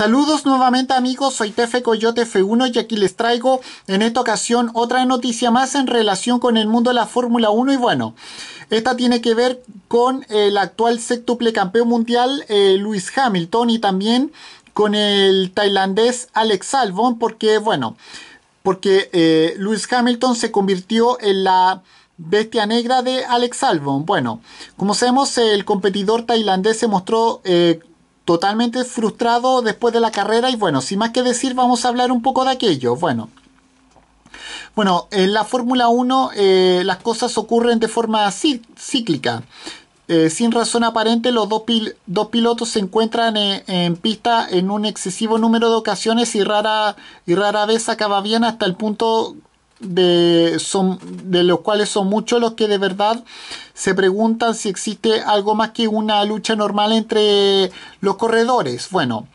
Saludos nuevamente amigos, soy Tefe Coyote F1 y aquí les traigo en esta ocasión otra noticia más en relación con el mundo de la Fórmula 1 y bueno, esta tiene que ver con el actual sextuple campeón mundial eh, Luis Hamilton y también con el tailandés Alex Albon porque bueno, porque eh, Luis Hamilton se convirtió en la bestia negra de Alex Albon. Bueno, como sabemos el competidor tailandés se mostró... Eh, totalmente frustrado después de la carrera y bueno, sin más que decir vamos a hablar un poco de aquello. Bueno, bueno, en la Fórmula 1 eh, las cosas ocurren de forma cíclica. Eh, sin razón aparente, los dos, pilotos se encuentran eh, en, pista en un excesivo número de ocasiones y rara, y rara vez acaba bien hasta el punto de, son, de los cuales son muchos los que de verdad se preguntan si existe algo más que una lucha normal entre los corredores. Bueno,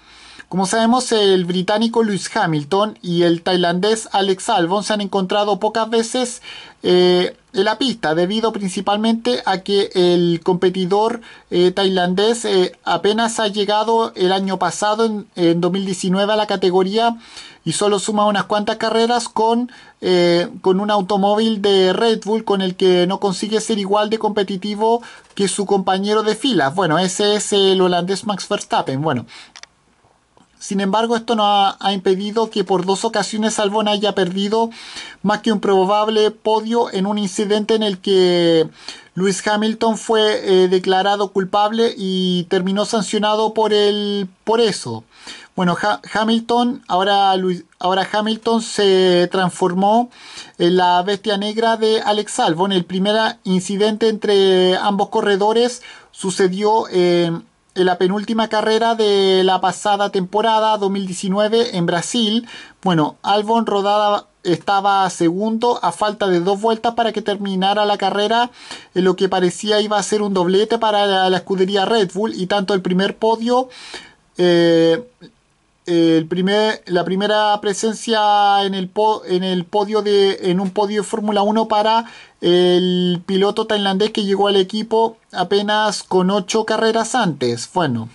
como sabemos, el británico Lewis Hamilton y el tailandés Alex Albon se han encontrado pocas veces eh, en la pista, debido principalmente a que el competidor eh, tailandés eh, apenas ha llegado el año pasado, en 2019, a la categoría y solo suma unas cuantas carreras con, eh, con un automóvil de Red Bull con el que no consigue ser igual de competitivo que su compañero de filas. Bueno, ese es el holandés Max Verstappen. Bueno, sin embargo, esto no ha, impedido que por dos ocasiones Albon haya perdido más que un probable podio en un incidente en el que Lewis Hamilton fue eh, declarado culpable y terminó sancionado por, el, por eso. Bueno, Hamilton, ahora, ahora Hamilton se transformó en la bestia negra de Alex Albon. El primer incidente entre ambos corredores sucedió en la penúltima carrera de la pasada temporada 2019 en Brasil. Bueno, Albon rodada estaba segundo a falta de dos vueltas para que terminara la carrera en lo que parecía iba a ser un doblete para la, escudería Red Bull y tanto el primer podio eh, primer, la primera presencia en el, en el podio de en un podio de Fórmula 1 para el piloto tailandés que llegó al equipo apenas con ocho carreras antes. Bueno,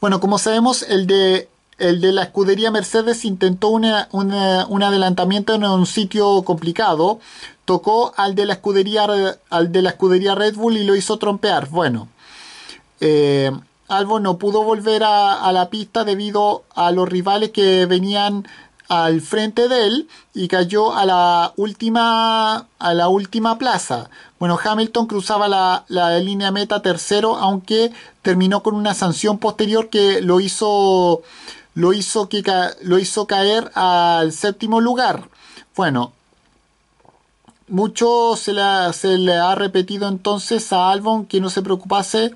bueno como sabemos, el de, el de la escudería Mercedes intentó un adelantamiento en un sitio complicado. Tocó al de la escudería, al de la escudería Red Bull y lo hizo trompear. Bueno. Eh, Albo no pudo volver a, la pista debido a los rivales que venían al frente de él y cayó a la última, a la última plaza. Bueno, Hamilton cruzaba la, línea meta tercero, aunque terminó con una sanción posterior que lo hizo, lo hizo, que, lo hizo caer al séptimo lugar. Bueno, mucho se le, ha, repetido entonces a Albon que no se preocupase.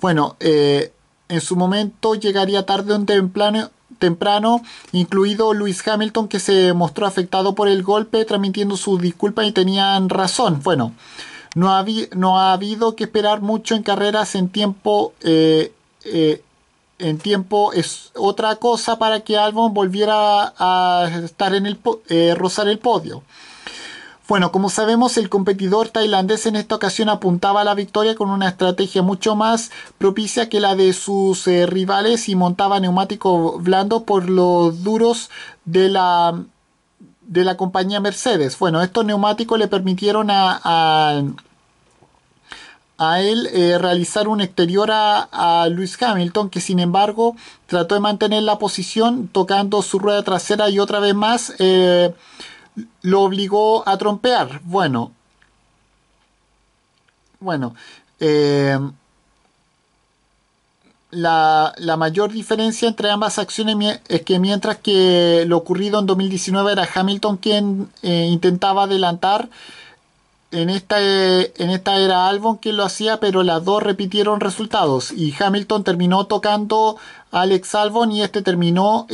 Bueno, eh, en su momento llegaría tarde o temprano, temprano, incluido Luis Hamilton que se mostró afectado por el golpe, transmitiendo su disculpa y tenían razón. Bueno, no ha, habido que esperar mucho en carreras en tiempo. Eh, eh, en tiempo es otra cosa para que Albon volviera a estar en el rozar el podio. Bueno, como sabemos, el competidor tailandés en esta ocasión apuntaba a la victoria con una estrategia mucho más propicia que la de sus eh, rivales y montaba neumático blando por los duros de la de la compañía Mercedes. Bueno, estos neumáticos le permitieron a, él eh, realizar un exterior a, a, Lewis Hamilton, que sin embargo trató de mantener la posición tocando su rueda trasera y otra vez más. Eh, lo obligó a trompear. Bueno, bueno, eh, la, mayor diferencia entre ambas acciones es que mientras que lo ocurrido en 2019 era Hamilton quien eh, intentaba adelantar, en esta, eh, en esta era Albon quien lo hacía, pero las dos repitieron resultados y Hamilton terminó tocando a Alex Albon y este terminó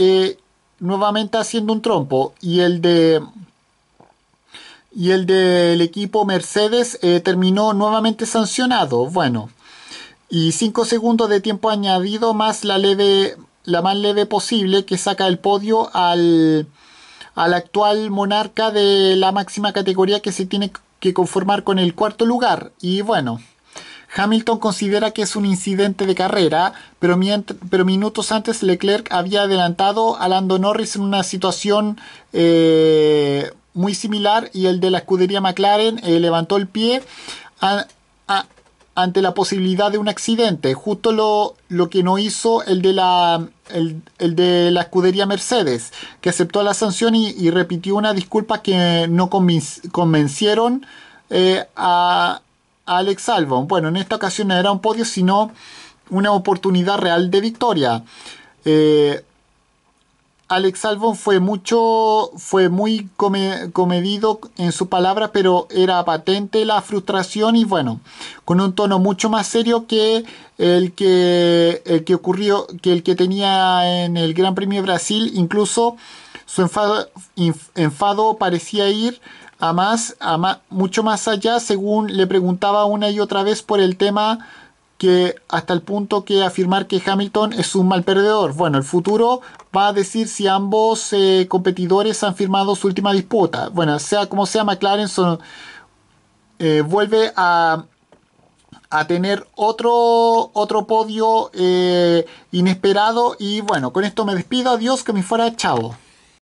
nuevamente haciendo un trompo y el de y el del equipo Mercedes eh, terminó nuevamente sancionado. Bueno, y 5 segundos de tiempo añadido más la leve, la más leve posible que saca el podio al, al actual monarca de la máxima categoría que se tiene que conformar con el cuarto lugar. Y bueno. Hamilton considera que es un incidente de carrera, pero, pero, minutos antes Leclerc había adelantado a Lando Norris en una situación eh, muy similar y el de la escudería McLaren eh, levantó el pie ante la posibilidad de un accidente. Justo lo, lo que no hizo el de, la, el, de la escudería Mercedes, que aceptó la sanción y, repitió una disculpa que no convencieron eh, a, Alex Albon. Bueno, en esta ocasión no era un podio, sino una oportunidad real de victoria. Eh, Alex Albon fue mucho, fue muy comedido en su palabra, pero era patente la frustración y bueno, con un tono mucho más serio que el que, que ocurrió, que el que tenía en el Gran Premio de Brasil, incluso su enfado, parecía ir a más, a mucho más allá, según le preguntaba una y otra vez por el tema que hasta el punto que afirmar que Hamilton es un mal perdedor. Bueno, el futuro va a decir si ambos eh, competidores han firmado su última disputa. Bueno, sea como sea, McLaren eh, vuelve a, a, tener otro, otro podio eh, inesperado. Y bueno, con esto me despido. Adiós, que me fuera chavo.